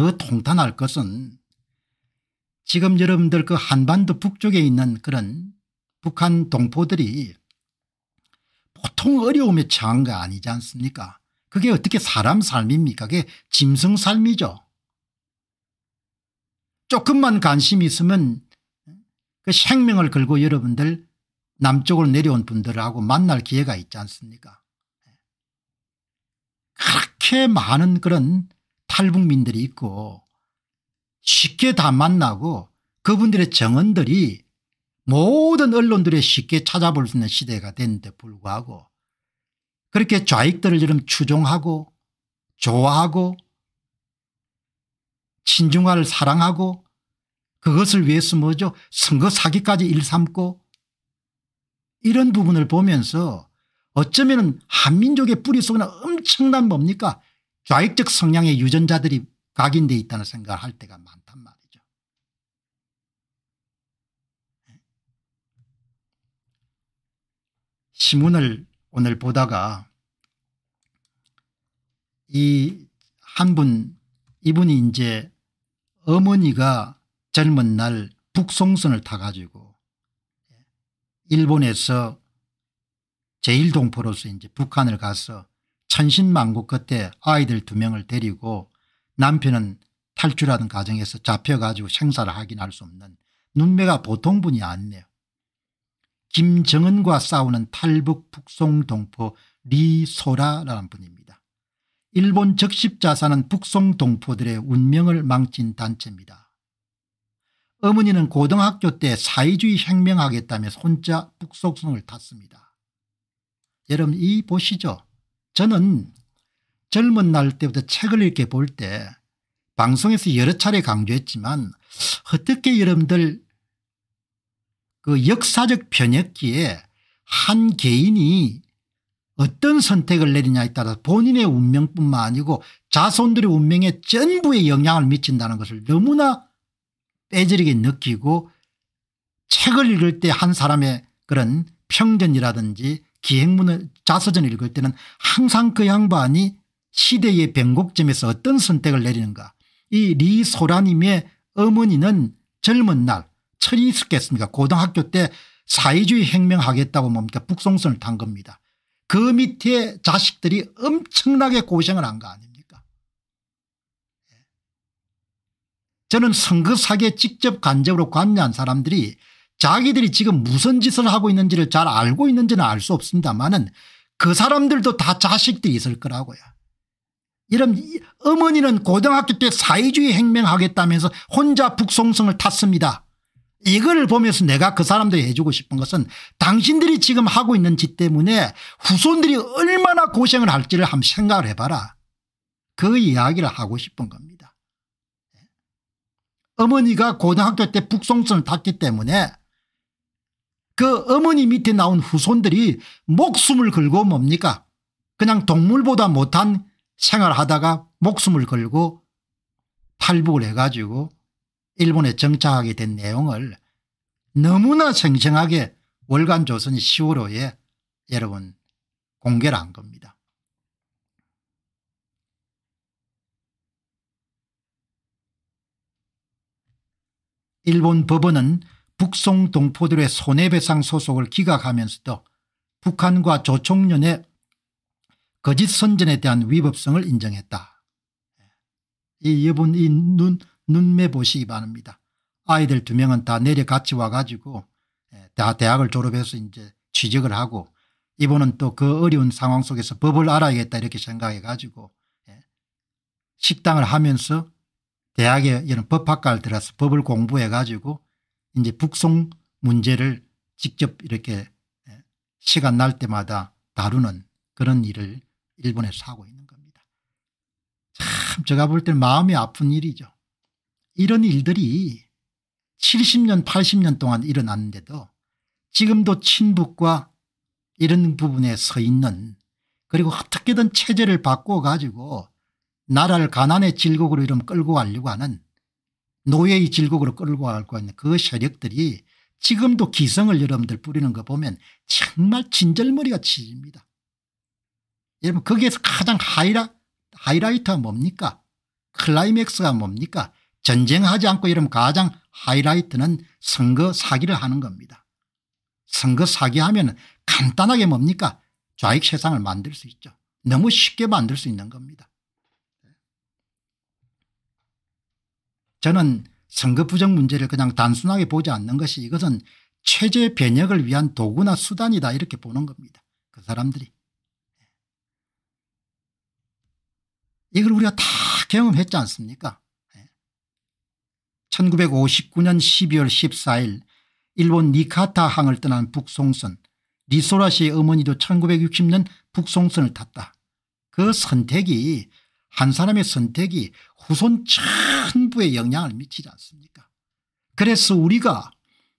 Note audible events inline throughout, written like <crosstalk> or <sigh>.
더 통탄할 것은 지금 여러분들 그 한반도 북쪽에 있는 그런 북한 동포들이 보통 어려움에 처한 거 아니지 않습니까 그게 어떻게 사람 삶입니까 그게 짐승 삶이죠 조금만 관심이 있으면 그 생명을 걸고 여러분들 남쪽으로 내려온 분들하고 만날 기회가 있지 않습니까 그렇게 많은 그런 탈북민들이 있고 쉽게 다 만나고 그분들의 정원들이 모든 언론들에 쉽게 찾아볼 수 있는 시대가 됐는데 불구하고 그렇게 좌익들을 이름 추종하고 좋아하고 친중화를 사랑하고 그것을 위해서 뭐죠 선거 사기까지 일삼고 이런 부분을 보면서 어쩌면 한민족의 뿌리 속에는 엄청난 뭡니까 좌익적 성향의 유전자들이 각인되어 있다는 생각을 할 때가 많단 말이죠. 신문을 오늘 보다가 이 한 분, 이분이 이제 어머니가 젊은 날 북송선을 타가지고 일본에서 제1동포로서 이제 북한을 가서 천신만고 끝에 아이들 두 명을 데리고 남편은 탈출하던 가정에서 잡혀가지고 생사를 확인할 수 없는 눈매가 보통분이 아니네요. 김정은과 싸우는 탈북 북송동포 리소라라는 분입니다. 일본 적십자사는 북송동포들의 운명을 망친 단체입니다. 어머니는 고등학교 때 사회주의 혁명하겠다며 혼자 북송성을 탔습니다. 여러분 이 보시죠. 저는 젊은 날 때부터 책을 읽게 볼 때 방송에서 여러 차례 강조했지만 어떻게 여러분들 그 역사적 변혁기에 한 개인이 어떤 선택을 내리냐에 따라 본인의 운명뿐만 아니고 자손들의 운명에 전부에 영향을 미친다는 것을 너무나 빼저리게 느끼고 책을 읽을 때 한 사람의 그런 평전이라든지 기행문을 자서전을 읽을 때는 항상 그 양반이 시대의 변곡점에서 어떤 선택을 내리는가 이 리소라님의 어머니는 젊은 날 철이 있었겠습니까 고등학교 때 사회주의 혁명하겠다고 뭡니까 북송선을 탄 겁니다. 그 밑에 자식들이 엄청나게 고생을 한 거 아닙니까 예. 저는 선거 사기에 직접 간접으로 관여한 사람들이 자기들이 지금 무슨 짓을 하고 있는지를 잘 알고 있는지는 알 수 없습니다만은 그 사람들도 다 자식들이 있을 거라고요. 이런 어머니는 고등학교 때 사회주의 혁명하겠다면서 혼자 북송성을 탔습니다. 이걸 보면서 내가 그 사람들이 해주고 싶은 것은 당신들이 지금 하고 있는 짓 때문에 후손들이 얼마나 고생을 할지를 한번 생각을 해봐라. 그 이야기를 하고 싶은 겁니다. 예. 어머니가 고등학교 때 북송성을 탔기 때문에 그 어머니 밑에 나온 후손들이 목숨을 걸고 뭡니까 그냥 동물보다 못한 생활하다가 목숨을 걸고 탈북을 해가지고 일본에 정착하게 된 내용을 너무나 생생하게 월간조선 10월호에 여러분 공개를 한 겁니다. 일본 법원은 북송 동포들의 손해배상 소속을 기각하면서도 북한과 조총련의 거짓 선전에 대한 위법성을 인정했다. 예. 이 여분 이 눈, 눈매 보시기 바랍니다. 아이들 두 명은 다 내려 같이 와가지고 예, 다 대학을 졸업해서 이제 취직을 하고 이분은 또 그 어려운 상황 속에서 법을 알아야겠다 이렇게 생각해 가지고 예, 식당을 하면서 대학에 이런 법학과를 들어서 법을 공부해 가지고 이제 북송 문제를 직접 이렇게 예, 시간 날 때마다 다루는 그런 일을 일본에서 하고 있는 겁니다. 참 제가 볼 때 마음이 아픈 일이죠. 이런 일들이 70년 80년 동안 일어났는데도 지금도 친북과 이런 부분에 서 있는 그리고 어떻게든 체제를 바꿔 가지고 나라를 가난의 질곡으로 이름 끌고 가려고 하는 노예의 질곡으로 끌고 갈거 있는 그 세력들이 지금도 기성을 여러분들 뿌리는 거 보면 정말 진절머리가 치입니다. 여러분 거기에서 가장 하이라, 하이라이트가 뭡니까 클라이맥스가 뭡니까 전쟁하지 않고 여러분 가장 하이라이트는 선거 사기를 하는 겁니다. 선거 사기하면 간단하게 뭡니까 좌익 세상을 만들 수 있죠. 너무 쉽게 만들 수 있는 겁니다. 저는 선거 부정 문제를 그냥 단순하게 보지 않는 것이 이것은 체제 변혁을 위한 도구나 수단이다 이렇게 보는 겁니다. 그 사람들이. 예. 이걸 우리가 다 경험했지 않습니까 1959년 12월 14일 일본 니카타 항을 떠난 북송선 리소라 씨의 어머니도 1960년 북송선을 탔다. 그 선택이 한 사람의 선택이 후손 전부에 영향을 미치지 않습니까 그래서 우리가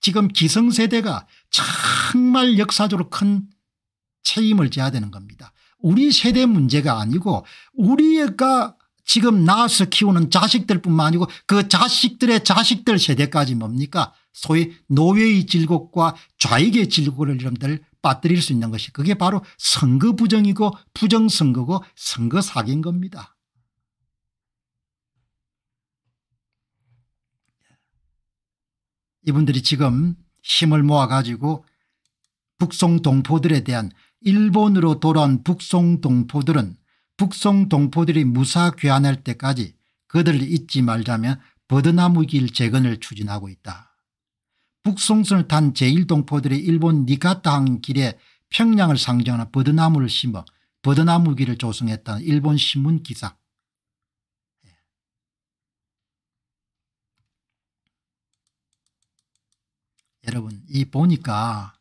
지금 기성세대가 정말 역사적으로 큰 책임을 져야 되는 겁니다. 우리 세대 문제가 아니고 우리가 지금 낳아서 키우는 자식들 뿐만 아니고 그 자식들의 자식들 세대까지 뭡니까 소위 노예의 질곡과 좌익의 질곡을 여러분들 빠뜨릴 수 있는 것이 그게 바로 선거 부정이고 부정선거고 선거 사기인 겁니다. 이분들이 지금 힘을 모아 가지고 북송동포들에 대한 일본으로 돌아온 북송동포들은 북송동포들이 무사 귀환할 때까지 그들을 잊지 말자며 버드나무길 재건을 추진하고 있다. 북송선을 탄 제1동포들이 일본 니가타항 길에 평양을 상징하는 버드나무를 심어 버드나무길을 조성했다는 일본 신문 기사 여러분 이 보니까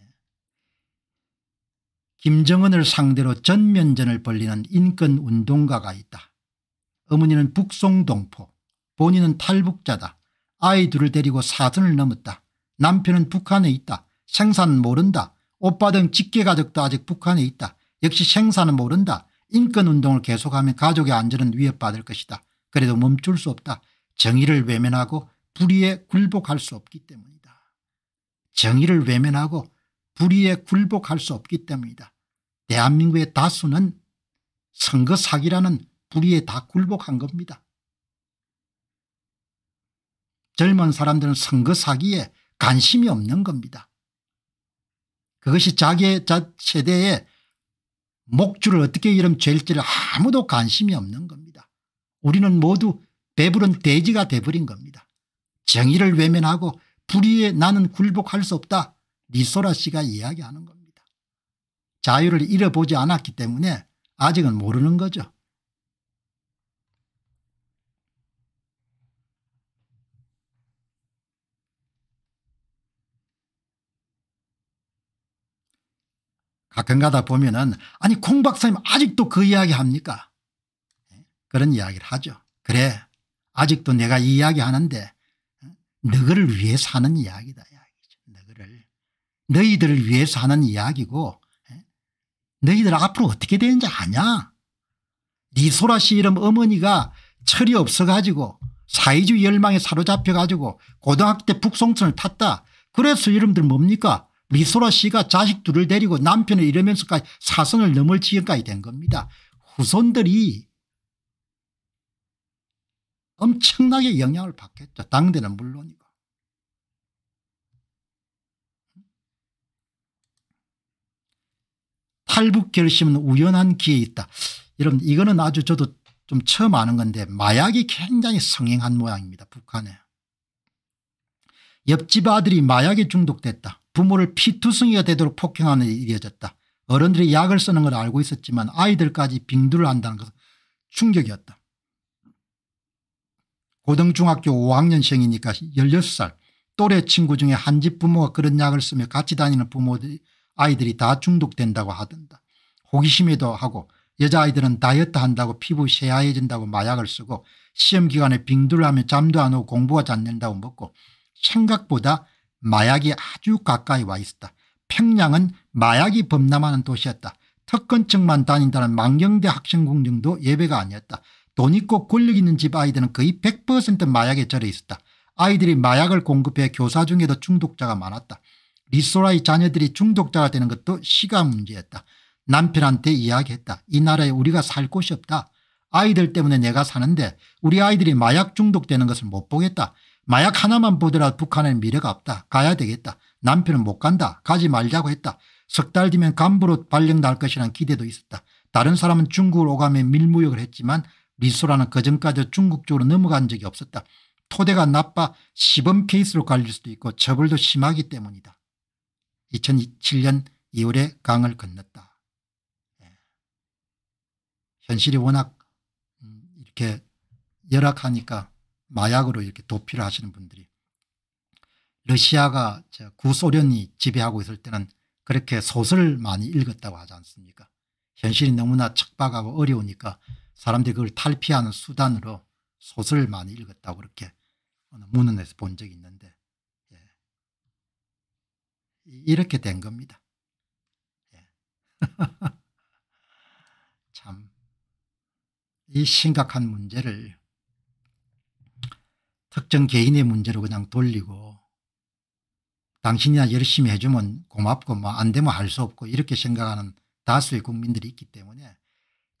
예, 김정은을 상대로 전면전을 벌리는 인권운동가가 있다. 어머니는 북송동포 본인은 탈북자다. 아이 둘을 데리고 사선을 넘었다. 남편은 북한에 있다. 생산 모른다. 오빠 등 직계가족도 아직 북한에 있다. 역시 생산은 모른다. 인권운동을 계속하면 가족의 안전은 위협받을 것이다. 그래도 멈출 수 없다. 정의를 외면하고 불의에 굴복할 수 없기 때문이다. 정의를 외면하고 불의에 굴복할 수 없기 때문이다. 대한민국의 다수는 선거 사기라는 불의에 다 굴복한 겁니다. 젊은 사람들은 선거 사기에 관심이 없는 겁니다. 그것이 자기 세대의 목줄을 어떻게 이름죄일지를 아무도 관심이 없는 겁니다. 우리는 모두 배부른 돼지가 돼버린 겁니다. 정의를 외면하고 불의에 나는 굴복할 수 없다. 리소라 씨가 이야기하는 겁니다. 자유를 잃어보지 않았기 때문에 아직은 모르는 거죠. 가끔가다 보면은 아니 콩 박사님 아직도 그 이야기 합니까? 네, 그런 이야기를 하죠. 그래 아직도 내가 이야기하는데 너희를 위해 사는 이야기다. 이야기죠. 너희를 너희들을 위해 서하는 이야기고 예? 너희들 앞으로 어떻게 되는지 아냐. 니소라 네 씨 이름 어머니가 철이 없어가지고 사회주의 열망에 사로잡혀가지고 고등학교 때 북송천을 탔다. 그래서 이름들 뭡니까? 리소라 네 씨가 자식 둘을 데리고 남편을 잃으면서까지 사선을 넘을 지경까지 된 겁니다. 후손들이 엄청나게 영향을 받겠죠. 당대는 물론이고. 탈북 결심은 우연한 기에 있다. 여러분 이거는 아주 저도 좀 처음 아는 건데 마약이 굉장히 성행한 모양입니다. 북한에. 옆집 아들이 마약에 중독됐다. 부모를 피투성이가 되도록 폭행하는 일이 이어졌다. 어른들이 약을 쓰는 걸 알고 있었지만 아이들까지 빙두를 한다는 것은 충격이었다. 고등중학교 5학년생이니까 16살 또래 친구 중에 한 집 부모가 그런 약을 쓰며 같이 다니는 부모들이 아이들이 다 중독된다고 하던다. 호기심에도 하고 여자아이들은 다이어트 한다고 피부 새하해진다고 마약을 쓰고 시험기간에 빙둘하며 잠도 안 오고 공부가 잦는다고 먹고 생각보다 마약이 아주 가까이 와 있었다. 평양은 마약이 범람하는 도시였다. 특권층만 다닌다는 망경대 학생공정도 예배가 아니었다. 돈 있고 권력 있는 집 아이들은 거의 100% 마약에 절여 있었다. 아이들이 마약을 공급해 교사 중에도 중독자가 많았다. 리소라의 자녀들이 중독자가 되는 것도 시간 문제였다. 남편한테 이야기했다. 이 나라에 우리가 살 곳이 없다. 아이들 때문에 내가 사는데 우리 아이들이 마약 중독되는 것을 못 보겠다. 마약 하나만 보더라도 북한의 미래가 없다. 가야 되겠다. 남편은 못 간다. 가지 말자고 했다. 석 달 뒤면 간부로 발령날 것이란 기대도 있었다. 다른 사람은 중국을 오가며 밀무역을 했지만 리소라는 그전까지 중국 쪽으로 넘어간 적이 없었다. 토대가 나빠 시범 케이스로 갈릴 수도 있고 처벌도 심하기 때문이다. 2007년 2월에 강을 건넜다. 예. 현실이 워낙 음, 이렇게 열악하니까 마약으로 이렇게 도피를 하시는 분들이 러시아가 구소련이 지배하고 있을 때는 그렇게 소설 많이 읽었다고 하지 않습니까 현실이 너무나 척박하고 어려우니까 사람들이 그걸 탈피하는 수단으로 소설을 많이 읽었다고 그렇게 문헌에서 본 적이 있는데 이렇게 된 겁니다. 예. <laughs> 참, 이 심각한 문제를 특정 개인의 문제로 그냥 돌리고 당신이나 열심히 해주면 고맙고 뭐안 되면 할 수 없고 이렇게 생각하는 다수의 국민들이 있기 때문에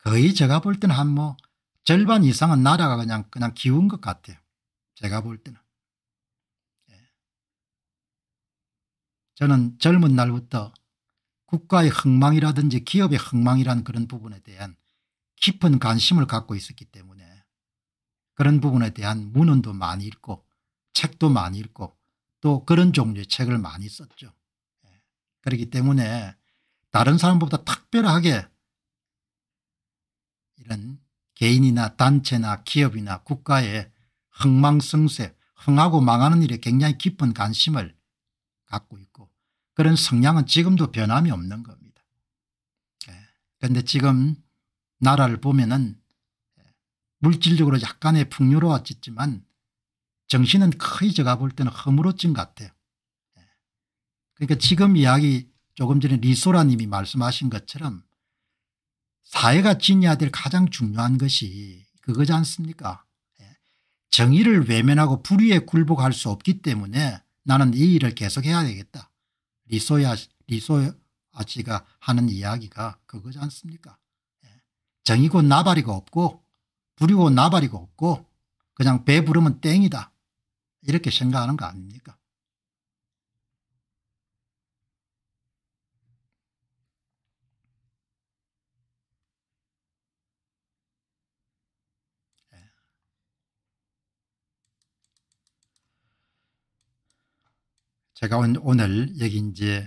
거의 제가 볼 때는 한 뭐 절반 이상은 나라가 그냥 그냥 기운 것 같아요. 제가 볼 때는. 저는 젊은 날부터 국가의 흥망이라든지 기업의 흥망이라는 그런 부분에 대한 깊은 관심을 갖고 있었기 때문에 그런 부분에 대한 문헌도 많이 읽고 책도 많이 읽고 또 그런 종류의 책을 많이 썼죠. 예. 그렇기 때문에 다른 사람보다 특별하게 이런 개인이나 단체나 기업이나 국가의 흥망성쇠, 흥하고 망하는 일에 굉장히 깊은 관심을 갖고 있고 그런 성향은 지금도 변함이 없는 겁니다. 예. 그런데 지금 나라를 보면은 예, 물질적으로 약간의 풍요로워졌지만 정신은 거의 제가 볼 때는 허물어진 것 같아요. 예. 그러니까 지금 이야기 조금 전에 리소라님이 말씀하신 것처럼 사회가 지녀야 될 가장 중요한 것이 그거지 않습니까 정의를 외면하고 불의에 굴복할 수 없기 때문에 나는 이 일을 계속해야 되겠다. 리소야, 리소아치가 하는 이야기가 그거지 않습니까? 예. 정이고 나발이고 없고 불이고 나발이고 없고 그냥 배부르면 땡이다. 이렇게 생각하는 거 아닙니까? 제가 오늘 여기 이제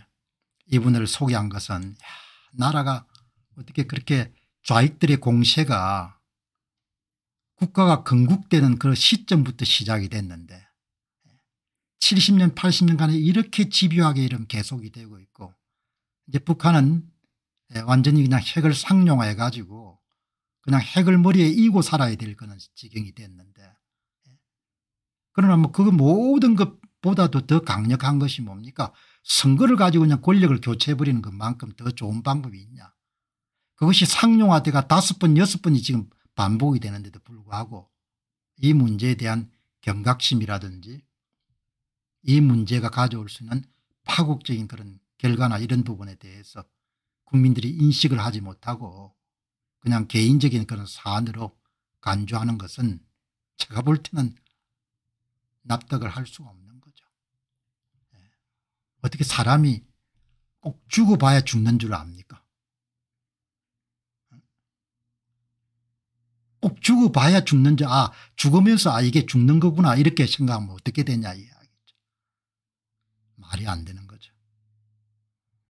이분을 소개한 것은 야, 나라가 어떻게 그렇게 좌익들의 공세가 국가가 건국되는 그 시점부터 시작이 됐는데 70년 80년간에 이렇게 집요하게 이런 계속이 되고 있고 이제 북한은 예, 완전히 그냥 핵을 상용화해 가지고 그냥 핵을 머리에 이고 살아야 될 그런 지경이 됐는데 예. 그러나 뭐그 모든 것 보다도 더 강력한 것이 뭡니까 선거를 가지고 그냥 권력을 교체해버리는 것만큼 더 좋은 방법이 있냐 그것이 상용화돼가 다섯 번 여섯 번이 지금 반복이 되는데도 불구하고 이 문제에 대한 경각심이라든지 이 문제가 가져올 수 있는 파국적인 그런 결과나 이런 부분에 대해서 국민들이 인식을 하지 못하고 그냥 개인적인 그런 사안으로 간주하는 것은 제가 볼 때는 납득을 할 수가 없는 어떻게 사람이 꼭 죽어봐야 죽는 줄 압니까? 꼭 죽어봐야 죽는 줄, 아, 죽으면서 아, 이게 죽는 거구나. 이렇게 생각하면 어떻게 되냐 이야기죠. 말이 안 되는